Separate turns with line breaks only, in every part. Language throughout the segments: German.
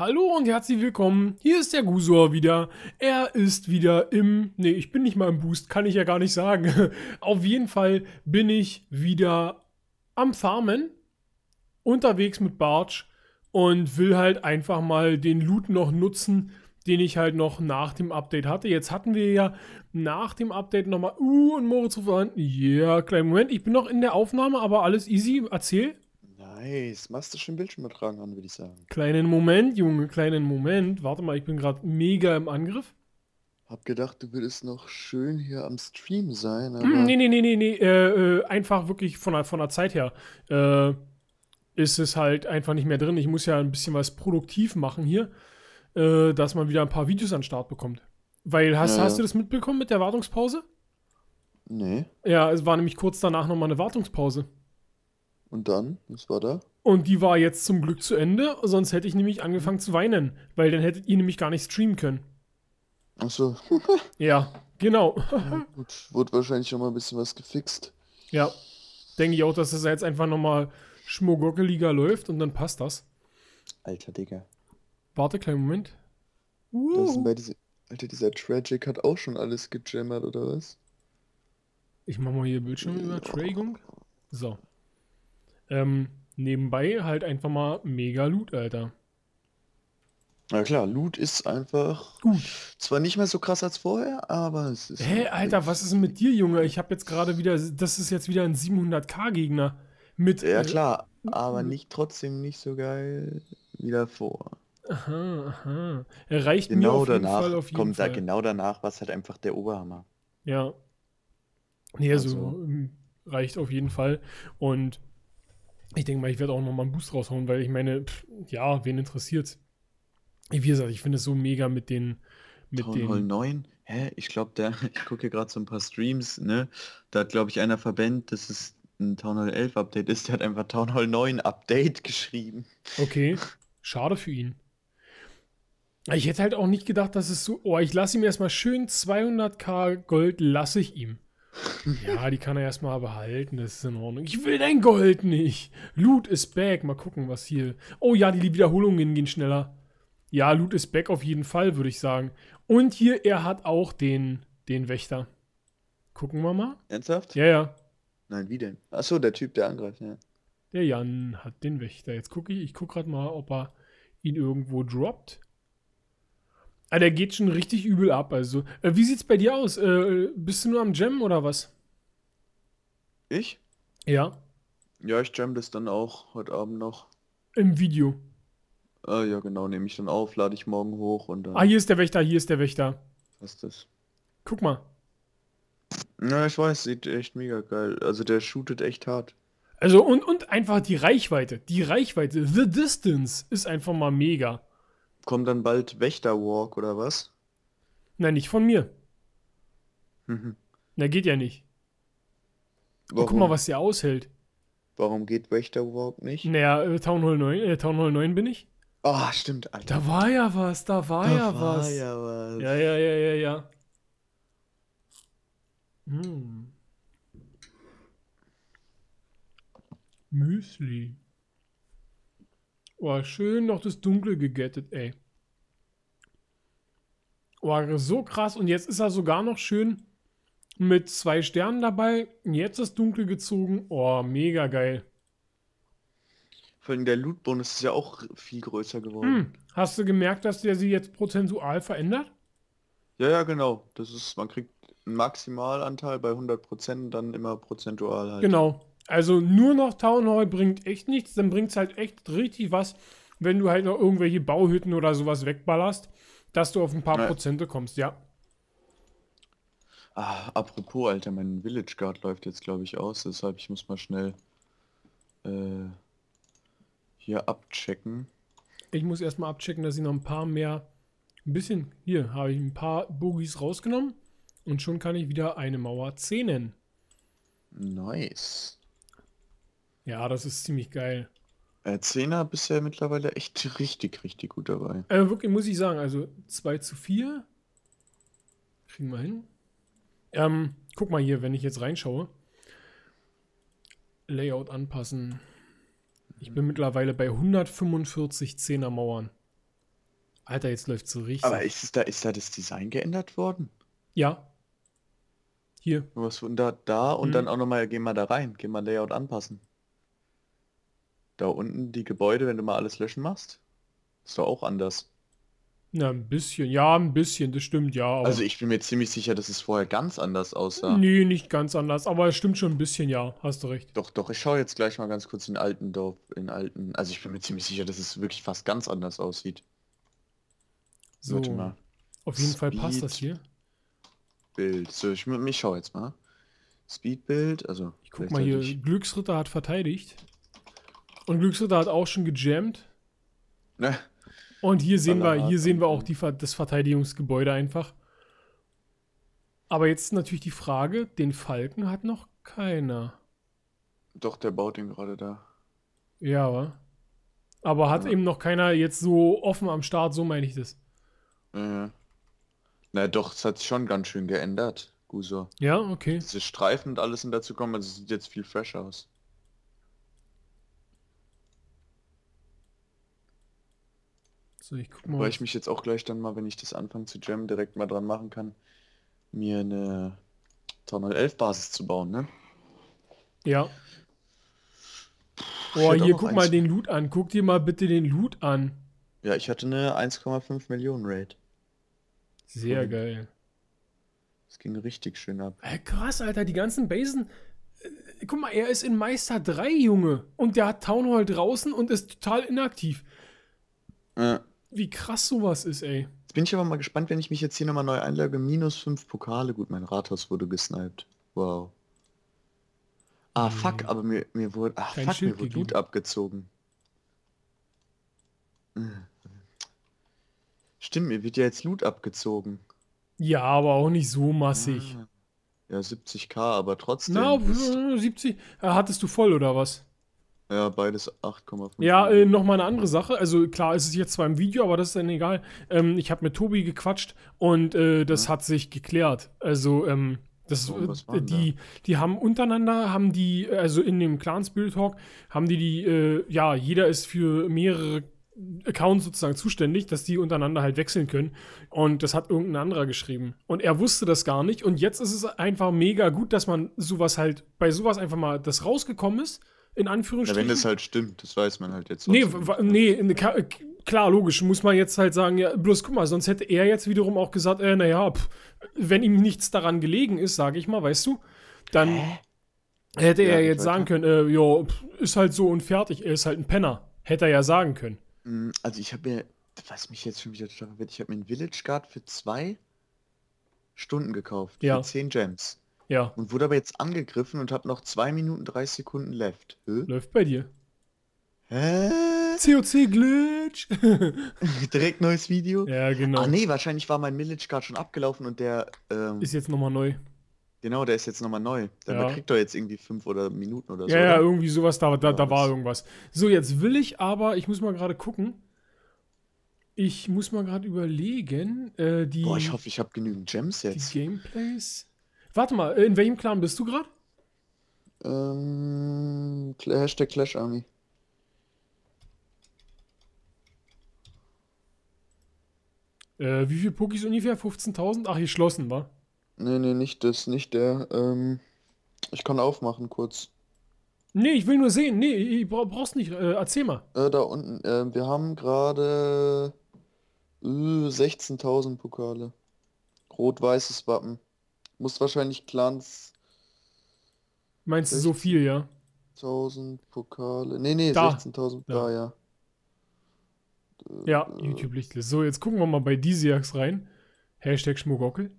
Hallo und herzlich willkommen. Hier ist der Gusor wieder. Er ist wieder im. Ne, ich bin nicht mal im Boost, kann ich ja gar nicht sagen. Auf jeden Fall bin ich wieder am Farmen, unterwegs mit Bartsch und will halt einfach mal den Loot noch nutzen, den ich halt noch nach dem Update hatte. Jetzt hatten wir ja nach dem Update nochmal. Uh, und Moritz ruft an. Ja, yeah, kleinen Moment. Ich bin noch in der Aufnahme, aber alles easy. Erzähl.
Nice. Machst du schon Bildschirmertragen an, würde ich sagen.
Kleinen Moment, Junge, kleinen Moment. Warte mal, ich bin gerade mega im Angriff.
Hab gedacht, du würdest noch schön hier am Stream sein. Hm, aber mm, nee,
nee, nee, nee, nee. Äh, äh, einfach wirklich von der, von der Zeit her äh, ist es halt einfach nicht mehr drin. Ich muss ja ein bisschen was produktiv machen hier, äh, dass man wieder ein paar Videos an den Start bekommt. Weil hast, ja. hast du das mitbekommen mit der Wartungspause? Nee. Ja, es war nämlich kurz danach nochmal eine Wartungspause.
Und dann? Was war da?
Und die war jetzt zum Glück zu Ende, sonst hätte ich nämlich angefangen zu weinen, weil dann hättet ihr nämlich gar nicht streamen können.
Ach so.
ja, genau. ja, gut,
wurde wahrscheinlich schon mal ein bisschen was gefixt.
Ja, denke ich auch, dass das jetzt einfach nochmal Schmogurke-Liga läuft und dann passt das.
Alter Digga.
Warte, kleinen Moment.
Uh. Diese, Alter, dieser Tragic hat auch schon alles gejammert, oder was?
Ich mach mal hier Bildschirmübertragung. So. Ähm, nebenbei halt einfach mal mega Loot, Alter.
Na klar, Loot ist einfach gut. Zwar nicht mehr so krass als vorher, aber es ist. Hä, halt
Alter, was ist denn mit dir, Junge? Ich habe jetzt gerade wieder, das ist jetzt wieder ein 700k-Gegner
mit. Ja äh, klar, aber mhm. nicht trotzdem nicht so geil wie davor.
Aha, aha.
Er reicht genau mir auf danach jeden Fall auf jeden kommt Fall. da genau danach, was halt einfach der Oberhammer.
Ja. Nee, also, also ähm, reicht auf jeden Fall und ich denke mal, ich werde auch nochmal einen Boost raushauen, weil ich meine, pff, ja, wen interessiert? Wie gesagt, ich finde es so mega mit den. Mit Town Hall 9?
Hä? Ich glaube, der, ich gucke hier gerade so ein paar Streams, ne? Da hat, glaube ich, einer verbannt, dass es ein Town Hall 11 Update ist. Der hat einfach Town Hall 9 Update geschrieben. Okay, schade für
ihn. Ich hätte halt auch nicht gedacht, dass es so, oh, ich lasse ihm erstmal schön 200k Gold, lasse ich ihm. Ja, die kann er erstmal behalten, das ist in Ordnung. Ich will dein Gold nicht. Loot is back. Mal gucken, was hier. Oh ja, die Wiederholungen gehen schneller. Ja, Loot is back auf jeden Fall, würde ich sagen. Und hier, er hat auch den, den Wächter. Gucken wir mal. Ernsthaft? Ja, ja.
Nein, wie denn? Achso, der Typ, der angreift, ja.
Der Jan hat den Wächter. Jetzt gucke ich, ich gucke gerade mal, ob er ihn irgendwo droppt. Ah, der geht schon richtig übel ab. Also, äh, wie sieht's bei dir aus? Äh, bist du nur am Jam oder was? Ich? Ja.
Ja, ich jam das dann auch heute Abend noch.
Im Video.
Ah, ja, genau, nehme ich dann auf, lade ich morgen hoch und dann. Ah, hier ist
der Wächter, hier ist der Wächter. Was ist das? Guck mal.
Na, ich weiß, sieht echt mega geil. Also der shootet echt hart.
Also und, und einfach die Reichweite. Die Reichweite, the distance, ist einfach mal mega
kommt dann bald Wächterwalk oder was?
Nein, nicht von mir. Mhm. Na, geht ja nicht. Warum? Oh, guck mal, was der aushält.
Warum geht Wächterwalk nicht?
Naja, Town, Hall 9, äh, Town Hall 9 äh, bin ich. Ah, oh, stimmt, Alter. Da war ja was, da war da ja war was. Ja, was. ja, ja, ja, ja, ja. Hm. Müsli. Oh, schön noch das Dunkle gegettet, ey. Oh, so krass. Und jetzt ist er sogar noch schön mit zwei Sternen dabei. Jetzt das Dunkle gezogen. Oh, mega geil.
Vor allem der Loot-Bonus ist ja auch viel größer geworden. Hm.
Hast du gemerkt, dass der sie jetzt prozentual verändert?
Ja, ja, genau. Das ist, man kriegt einen Maximalanteil bei 100% dann immer prozentual halt. Genau.
Also nur noch Town Hall bringt echt nichts, dann bringt es halt echt richtig was, wenn du halt noch irgendwelche Bauhütten oder sowas wegballerst, dass du auf ein paar Nein. Prozente kommst, ja.
Ah, apropos, Alter, mein Village Guard läuft jetzt, glaube ich, aus, deshalb ich muss mal schnell äh, hier abchecken.
Ich muss erstmal abchecken, dass ich noch ein paar mehr, ein bisschen, hier habe ich ein paar Bogies rausgenommen und schon kann ich wieder eine Mauer zähnen. Nice. Ja, das ist ziemlich geil.
Äh, Zehner bisher mittlerweile echt richtig, richtig gut dabei.
Äh, wirklich, muss ich sagen, also 2 zu 4. Kriegen wir hin. Ähm, guck mal hier, wenn ich jetzt reinschaue. Layout anpassen. Ich bin mhm. mittlerweile bei 145 Zehner Mauern.
Alter, jetzt läuft so richtig. Aber ist da, ist da das Design geändert worden? Ja. Hier. Was da, da und hm. dann auch nochmal, gehen wir da rein, gehen wir Layout anpassen. Da unten die Gebäude, wenn du mal alles löschen machst, ist doch auch anders.
Na, ein bisschen, ja, ein bisschen, das stimmt, ja. Aber... Also
ich bin mir ziemlich sicher, dass es vorher ganz anders aussah. Nee,
nicht ganz anders, aber es stimmt schon ein bisschen, ja, hast du recht.
Doch, doch, ich schaue jetzt gleich mal ganz kurz in alten Dorf, in alten, also ich bin mir ziemlich sicher, dass es wirklich fast ganz anders aussieht. So, Warte mal.
auf jeden Speed Fall passt das hier.
Bild, so, ich, ich schaue jetzt mal. Speedbild, also... Ich guck mal hier,
Glücksritter hat verteidigt. Und Glücksritter hat auch schon gejammt. Ne? Und hier sehen wir, hier sehen wir auch die, das Verteidigungsgebäude einfach. Aber jetzt natürlich die Frage: Den Falken hat noch keiner.
Doch, der baut ihn gerade da.
Ja, wa? Aber hat ja. eben noch keiner jetzt so offen am Start, so meine ich das.
Ja. Na doch, es hat sich schon ganz schön geändert, Guso. Ja, okay. Diese Streifen und alles sind dazu gekommen, also sieht jetzt viel fresher aus.
So, ich guck mal. Weil ich
mich jetzt auch gleich dann mal, wenn ich das anfange zu jammen, direkt mal dran machen kann, mir eine 11 Basis zu bauen, ne? Ja. Boah, hier guck 1... mal den Loot an. Guck dir mal bitte den Loot an. Ja, ich hatte eine 1,5 Millionen Raid. Sehr mhm. geil. Es ging richtig schön ab.
Ey, krass, Alter, die ganzen Basen. Äh, guck mal, er ist in Meister 3, Junge. Und der hat Town Hall draußen und ist total inaktiv. Ja. Wie krass sowas ist, ey.
Jetzt bin ich aber mal gespannt, wenn ich mich jetzt hier nochmal neu einlage. Minus 5 Pokale. Gut, mein Rathaus wurde gesniped. Wow. Ah, nee. Hm. fuck, aber mir, mir wurde... Ah, fuck, Schild mir wurde gegeben. Loot abgezogen. Hm. Stimmt, mir wird ja jetzt Loot abgezogen.
Ja, aber auch nicht so
massig. Ah. Ja, 70k, aber trotzdem. Na, 70. Äh, äh, hattest du voll oder was? Ja, beides 8,5.
Ja, äh, nochmal eine andere Sache. Also klar, ist es jetzt zwar im Video, aber das ist dann egal. Ähm, ich habe mit Tobi gequatscht und äh, das ja. hat sich geklärt. Also, ähm, das, oh, die, da? die haben untereinander, haben die, also in dem Clan Spirit Talk, haben die die, äh, ja, jeder ist für mehrere Accounts sozusagen zuständig, dass die untereinander halt wechseln können. Und das hat irgendein anderer geschrieben. Und er wusste das gar nicht. Und jetzt ist es einfach mega gut, dass man sowas halt, bei sowas einfach mal das rausgekommen ist in Anführungsstrichen. Ja, wenn
das halt stimmt, das weiß man halt jetzt. Nee,
nee, klar, logisch, muss man jetzt halt sagen, ja, bloß guck mal, sonst hätte er jetzt wiederum auch gesagt, äh, naja, pff, wenn ihm nichts daran gelegen ist, sage ich mal, weißt du, dann Hä? hätte ja, er jetzt sagen können, äh, jo, ist halt so und fertig, er ist halt ein Penner. Hätte er ja sagen können.
Mm, also ich habe mir, was mich jetzt schon wieder total wird, ich habe mir einen Village Guard für zwei Stunden gekauft, ja. für zehn Gems. Ja. Und wurde aber jetzt angegriffen und habe noch 2 Minuten 30 Sekunden left. Hä? Läuft bei dir. Hä? COC-Glitch. Direkt neues Video. Ja, genau. Ah nee, wahrscheinlich war mein Millage gerade schon abgelaufen und der... Ähm, ist jetzt nochmal neu. Genau, der ist jetzt nochmal neu. Der ja. kriegt doch jetzt irgendwie 5 oder Minuten oder so. Ja, ja, oder? irgendwie sowas, da, da, da war
irgendwas. So, jetzt will ich aber, ich muss mal gerade gucken. Ich muss mal gerade überlegen, äh, die... Boah, ich hoffe,
ich habe genügend Gems jetzt.
Die Gameplays. Warte mal, in welchem Clan bist du gerade?
Ähm, Hashtag Clash Army.
Äh, wie viel Pokis ungefähr? 15.000? Ach, geschlossen, wa?
Nee, nee, nicht das, nicht der. Ähm, ich kann aufmachen kurz.
Nee, ich will nur sehen. Nee, ich bra brauchst nicht. Äh, erzähl mal.
Äh, da unten. Äh, wir haben gerade äh, 16.000 Pokale. Rot-weißes Wappen. Muss wahrscheinlich Clans.
Meinst du so viel, ja?
1000 Pokale. Nee, nee, 16.000 da. da, ja.
Ja, äh, YouTube-Lichtlist. So, jetzt gucken wir mal bei Disiax rein. Hashtag Schmugockel.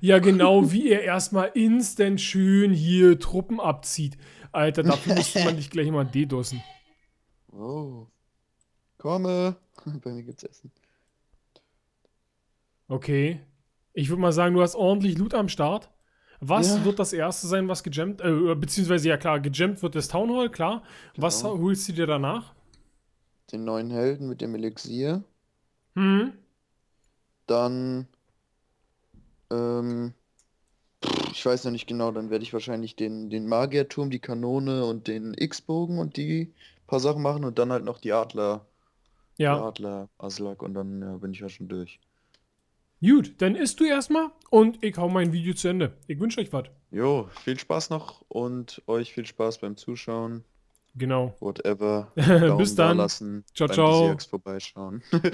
Ja, genau, wie er erstmal instant schön hier Truppen abzieht. Alter, dafür musste man dich gleich mal dedossen. Oh. Komme. Bei mir gibt's Essen. Okay. Ich würde mal sagen, du hast ordentlich Loot am Start. Was ja. wird das erste sein, was gegemmt, äh, beziehungsweise ja klar, gegemmt wird das Town Hall,
klar. Genau. Was holst du dir danach? Den neuen Helden mit dem Elixier. Hm. Dann, ähm, ich weiß noch nicht genau, dann werde ich wahrscheinlich den, den Magierturm, die Kanone und den X-Bogen und die paar Sachen machen und dann halt noch die Adler. Ja. Die Adler, Aslak und dann ja, bin ich ja schon durch. Gut, dann isst du erstmal und ich hau mein Video zu Ende. Ich wünsche euch was. Jo, viel Spaß noch und euch viel Spaß beim Zuschauen. Genau. Whatever. Bis dann. Da lassen, ciao, ciao.